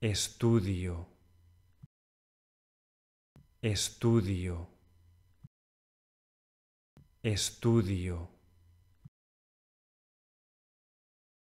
estudio, estudio, estudio.